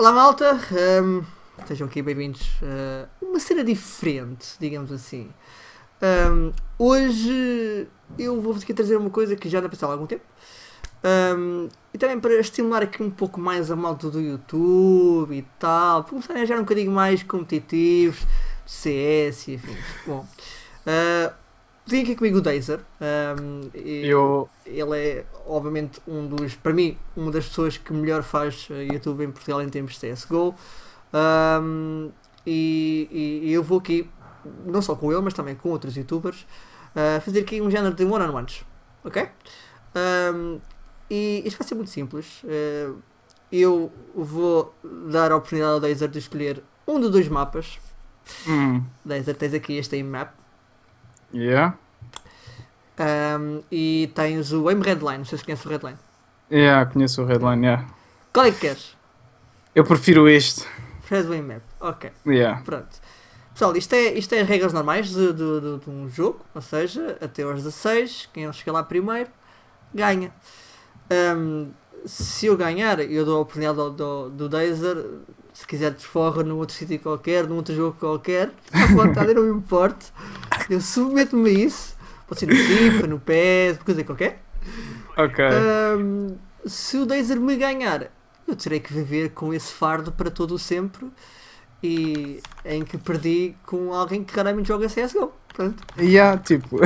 Olá malta, um, sejam aqui bem-vindos a uma cena diferente, digamos assim. Um, hoje eu vou-vos aqui trazer uma coisa que já anda a pensar há algum tempo. Um, e também para estimular aqui um pouco mais a malta do YouTube e tal, para começarem a já um bocadinho mais competitivos, CS e enfim. Bom, uh, tenho aqui comigo o Dazer. Um, eu... Ele é, obviamente, um dos, para mim, uma das pessoas que melhor faz eh, YouTube em Portugal em termos de CSGO. Um, e, e, e, eu vou aqui, não só com ele, mas também com outros YouTubers, uh, fazer aqui um género de one-on-ones. Ok? Um, e isto vai ser muito simples. Uh, eu vou dar a oportunidade ao Dazer de escolher um dos dois mapas. Hum. Dazer, tens aqui este em map. Yeah. Um, e tens o M Redline, não sei se conheces o Redline. Yeah, conheço o Redline, yeah. Qual é que queres? Eu prefiro este. Faz o map, ok. Yeah. Pronto. Pessoal, isto é, isto é regras normais de, de, de, de um jogo, ou seja, até aos 16, quem chegar lá primeiro, ganha. Um, se eu ganhar, eu dou a oportunidade do, do, do Dazer, se quiser desforra num outro sítio qualquer, num outro jogo qualquer, à vontade, eu não me importo. Eu submeto-me a isso. Pode ser no FIFA, no PES, coisa qualquer. Ok. Um, se o Deiser me ganhar, eu terei que viver com esse fardo para todo o sempre e em que perdi com alguém que raramente joga CSGO. Pronto. Yeah, tipo.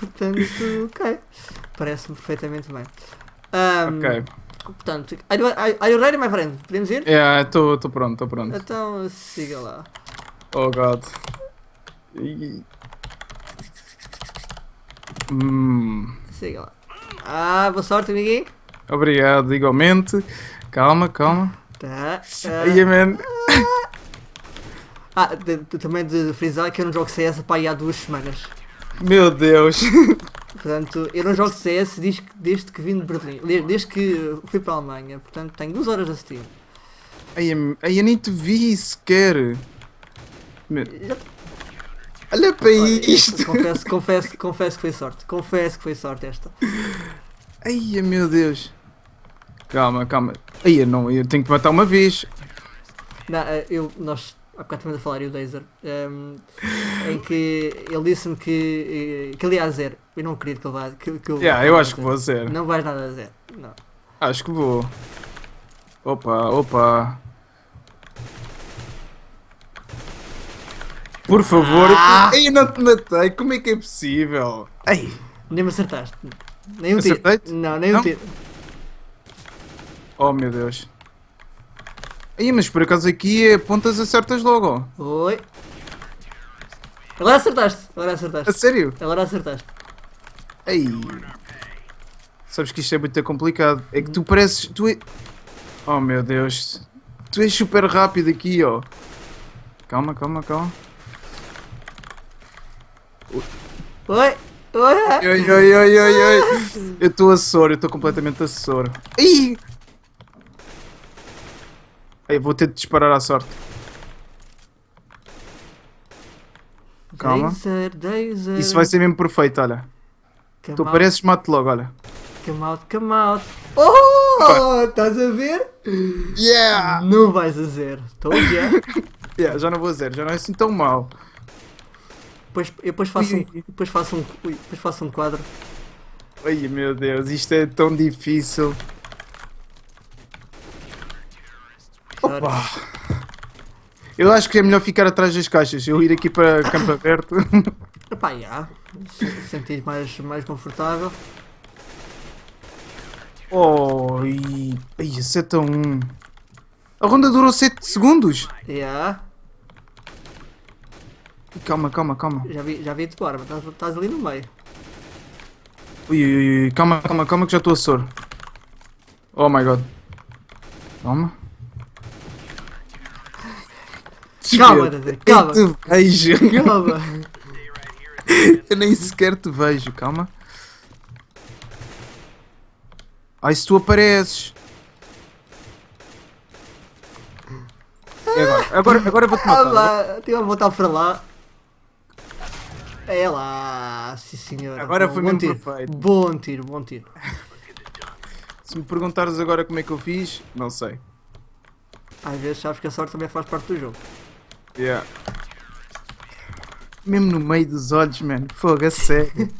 portanto, ok. Parece-me perfeitamente bem. Um, ok. Portanto, are you, are you ready, my friend? Podemos ir? Yeah, estou pronto, estou pronto. Então, siga lá. Oh, God. Hum. lá. Ah, boa sorte, amiguinho. Obrigado, igualmente. Calma, calma. Tá. Uh, Ah, de, de, também de, frisar que eu não jogo CS pá, há duas semanas. Meu Deus! Portanto, eu não jogo CS desde, desde que vim de Berlim, desde que fui para a Alemanha, portanto tenho duas horas a assistir. aí eu nem te vi sequer. Meu... Olha para isto! Confesso, confesso, confesso que foi sorte. Confesso que foi sorte esta. Ai meu Deus! Calma, calma. Ai, eu não, eu tenho que matar uma vez. Não, eh, eu, nós há bocado estamos a falar e o Dazer, um, ehm, em que ele disse-me que, eh, que ele ia a zero. Eu não acredito que ele vá. Que, que eu, yeah, eu acho que vou a zero. Não vais nada a zero. Não. Acho que vou. Opa, opa. Por favor. Ah! Ei, não te matei. Como é que é possível? Ei, nem me acertaste. Nem um tiro. Não, nem não? um tiro. Oh, meu Deus. Ei, mas por acaso aqui é pontas acertas logo. Oi. Agora acertaste. Agora acertaste. A sério? Agora acertaste. Ei. Sabes que isto é muito complicado. É que tu pareces... Tu é... Oh, meu Deus. Tu és super rápido aqui, ó. Oh. Calma, calma, calma. Oi! Oi, oi, oi, oi, oi, oi. Eu estou a soro, eu estou completamente a soro. Ih! Ei, vou ter de disparar à sorte. Calma. Dazer, dazer. Isso vai ser mesmo perfeito, olha. Come tu out. pareces mate logo, olha. Come out, come out. Oh! Estás a ver? Yeah! Não vais a zero. Estou a yeah, já não vou a zero, já não é assim tão mau. Depois, eu depois faço, um, depois, faço um, depois faço um quadro. Ai meu Deus, isto é tão difícil. Opa. Eu acho que é melhor ficar atrás das caixas, eu ir aqui para campo aberto. Epá, já. Se sentir mais, mais confortável. Oh, e... Ai, 7 a 1. A ronda durou 7 segundos? Já. Yeah. Calma, calma, calma. Já vi, já vi de fora, estás ali no meio. Ui, ui, ui, calma, calma, calma que já estou a soro. Oh my god. calma Calma, calma. Calma. Eu nem sequer te vejo, calma. Ai, se tu apareces. agora? Agora, agora vou-te ah, matar. Ah, lá, a voltar para lá. É lá, sim senhor. Agora bom, foi muito Perfeito. Bom tiro, bom tiro. Se me perguntares agora como é que eu fiz, não sei. Às vezes sabes que a sorte também faz parte do jogo. Yeah. Mesmo no meio dos olhos, mano. Fogo, a sério.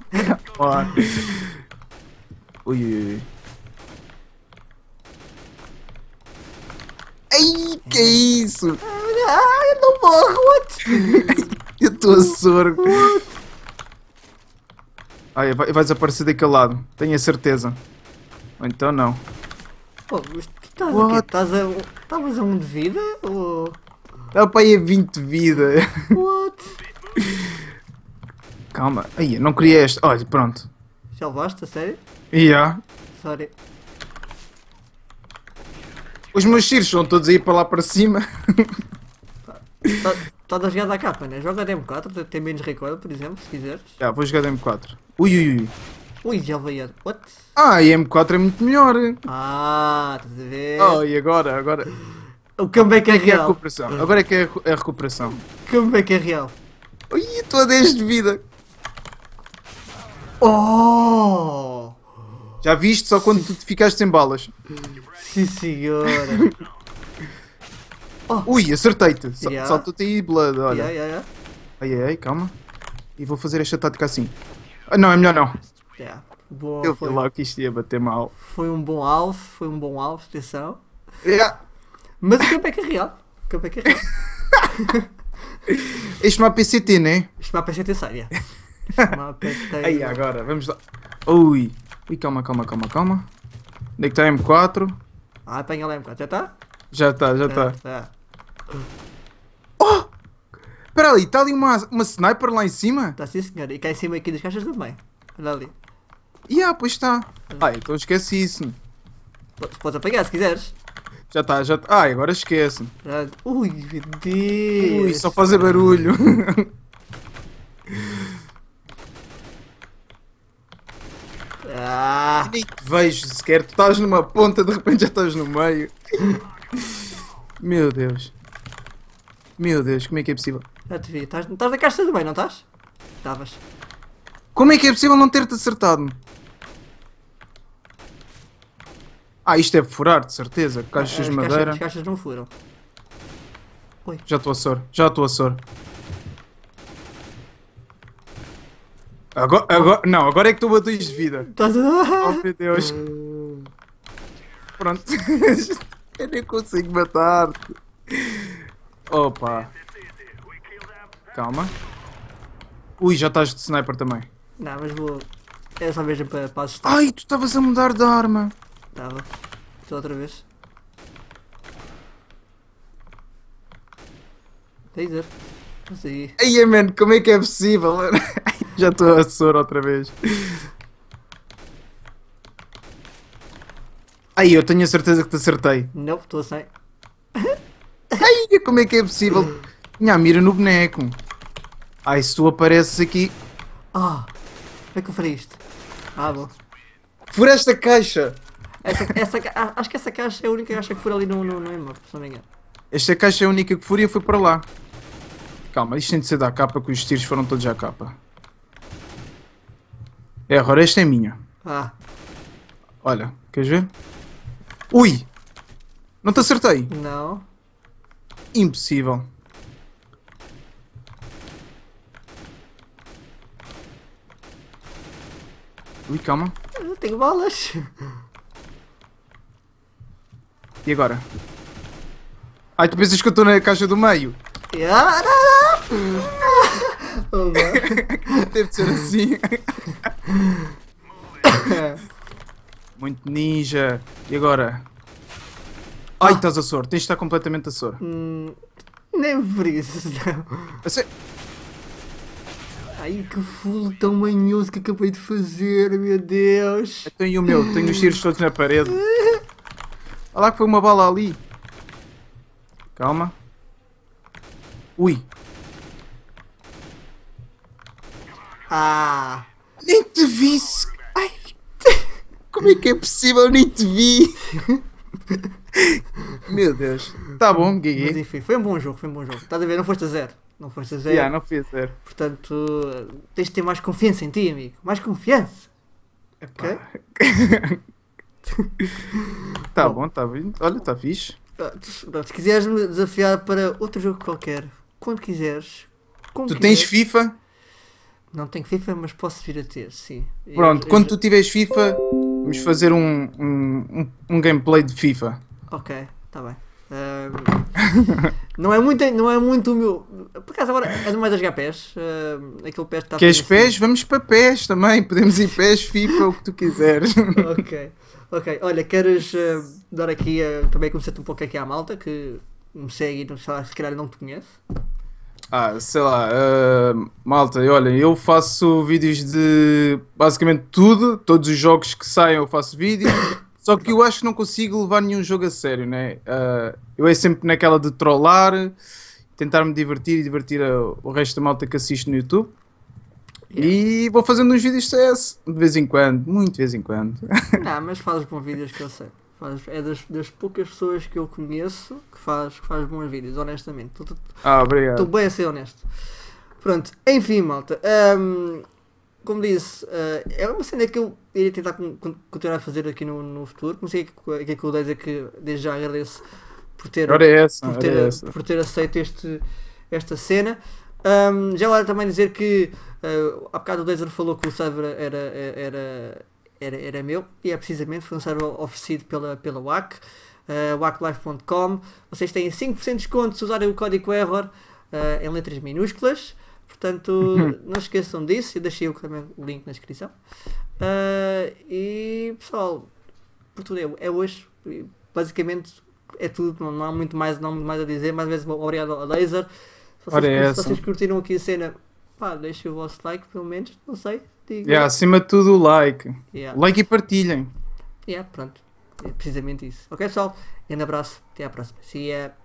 ui, ui, ui. Ai, que é isso? Ah, eu não morro, what? eu estou a sorgo. What? Ah, vai, vai desaparecer daquele lado. Tenho a certeza. Ou então não. Pô, mas tu estás What? a Estás a... Estavas a um de vida? Ou... Estava é para ir a 20 de vida. What? Calma. Aí, não queria este. Olha, pronto. Já levaste, a sério? Yeah. Sorry. Os meus tiros estão todos aí para lá para cima. Tá, tá, joga a jogar da capa, né? Joga de M4, tem menos recoil, por exemplo, se quiseres. Já, vou jogar de M4. Ui, ui, ui. Ui, já veio. What? Ah, e M4 é muito melhor. Ah, estás a ver? Oh, e agora? Agora. O comeback é, é, é real. recuperação. Agora é que é, é a recuperação. comeback é real. Ui, estou a 10 de vida. Oh! Já viste só quando tu ficaste sem balas? Sim, senhora. Oh. Ui, acertei-te. Yeah. Salta-te aí, Blood, olha. Yeah, yeah, Ai, ai, calma. E vou fazer esta tática assim. Ah, não, é melhor não. Yeah. Boa, eu foi... lá que isto ia bater mal. Foi um bom alvo, foi um bom alvo, atenção. Yeah. Mas o campo é carreado. É o campo é carreado. É este mapa é CT, né? Este mapa é CT, sai, yeah. Este mapa é Aí, agora, vamos lá. Ui. Ui, calma, calma, calma, calma. Onde é que está a M4? Ah, apanha lá a M4, já está? Já está, já está. Tá. Oh! Espera ali, está ali uma, uma sniper lá em cima? Está sim, senhor. E cá em cima aqui das caixas também. Olha ali. E yeah, pois está. Ah, então esquece isso. P podes apanhar se quiseres. Já está, já está. Ah, agora esquece. Ui, meu Deus. Ui, só fazer barulho. Ah. Nem te vejo sequer. Tu estás numa ponta, de repente já estás no meio. Meu Deus. Meu Deus, como é que é possível? Já te vi. Estás na caixa também, não estás? Estavas. Como é que é possível não ter-te acertado? Ah, isto é furar, de certeza. Caixas de madeira. as caixas não furam. Oi. Já estou a sor. Já estou a sor. Agora, agora, não, agora é que tu dois de vida. Oh meu Deus. Pronto. Eu nem consigo matar-te. Opa. Calma. Ui, já estás de sniper também. Não, mas vou... É só mesmo para, assustar. Ai, tu estavas a mudar de arma. Estava. Estou outra vez. Taser. Consegui. Ai, é man, como é que é possível? já estou a soro outra vez. Ai, eu tenho a certeza que te acertei. Não, estou a 100. Ai, como é que é possível? Minha mira no boneco. Ai, se tu apareces aqui. Ah, como é que eu farei isto? Ah, bom. Fura esta caixa! Essa, essa, ah, acho que essa caixa é a única caixa que fura ali no, no, no Emma, se não me engano. Esta caixa é a única que fura e eu fui para lá. Calma, isto tem de ser da capa, que os tiros foram todos à capa. É, agora esta é minha. Ah. Olha, queres ver? Ui! Não te acertei? Não. Impossível. Ui, calma. Eu não tenho balas. E agora? Ai, tu pensas que eu estou na caixa do meio? Teve de ser assim. É. Muito ninja. E agora? Ai, ah. estás a soro. Tens de estar completamente a soro. Hum, nem isso, não. Ai, que fulo tão manhoso que acabei de fazer, meu Deus. Eu tenho o meu. Tenho os tiros todos na parede. Olha lá que foi uma bala ali. Calma. Ui. Ah. Nem te vi. Ai. Como é que é possível? Eu nem te vi. Meu Deus. Tá bom, Gigi. Mas enfim, foi um bom jogo, foi um bom jogo. Estás a ver? Não foste a zero. Não foste a zero. Yeah, não fui a zero. Portanto, tens de ter mais confiança em ti, amigo. Mais confiança. Epá. Ok? tá bom, está tá vindo. Olha, tá fixe. Ah, se quiseres me desafiar para outro jogo qualquer, quando quiseres. tu quiseres. tens FIFA? Não tenho FIFA, mas posso vir a ter, sim. Pronto, eu, eu quando já... tu tiveres FIFA, vamos fazer um, um, um gameplay de FIFA. Ok, está bem. Uh, não, é muito, não é muito o meu. Por acaso agora ando mais a jogar pés. Uh, aquele pés que está Queres assim assim. pés? Assim. Vamos para pés também. Podemos ir pés, FIFA, o que tu quiseres. ok, ok. Olha, queres uh, dar aqui. Uh, também conhecer te um pouco aqui à malta que me segue e não, se calhar não te conhece. Ah, sei lá, uh, malta, olha, eu faço vídeos de basicamente tudo, todos os jogos que saem eu faço vídeo, só que eu acho que não consigo levar nenhum jogo a sério, né? Uh, eu é sempre naquela de trollar, tentar me divertir e divertir a, o resto da malta que assiste no YouTube. Yeah. E vou fazendo uns vídeos CS de vez em quando, muito de vez em quando. Não, mas fazes bons vídeos que eu sei. Faz, é das, das, poucas pessoas que eu conheço que faz, que faz bons vídeos, honestamente. Estou ah, bem a ser honesto. Pronto, enfim, malta. Um, como disse, uh, é uma cena que eu iria tentar continuar a fazer aqui no, no futuro. Comecei aqui, aqui com o Deisa que desde já agradeço por ter, é essa, por, ter é por ter, aceito este, esta cena. Um, já agora também dizer que uh, há bocado o Dezer falou que o server era, era, era, era meu e é precisamente, foi um server oferecido pela, pela WAC, uh, eh, WACLife.com. Vocês têm 5% de desconto se usarem o código ERROR uh, em letras minúsculas. Portanto, uhum. não esqueçam disso e deixei o link na descrição. Uh, e pessoal, por é, hoje. Basicamente é tudo, não, não há muito mais, não muito mais a dizer. Mais uma vez, obrigado a Laser. Se vocês, é se vocês curtiram aqui a cena, pá, deixem o vosso like, pelo menos, não sei. Digo. Yeah, acima de tudo, like. Yeah. Like e partilhem. Yeah, pronto. É precisamente isso. Ok, pessoal? Grande abraço. Até à próxima. See ya.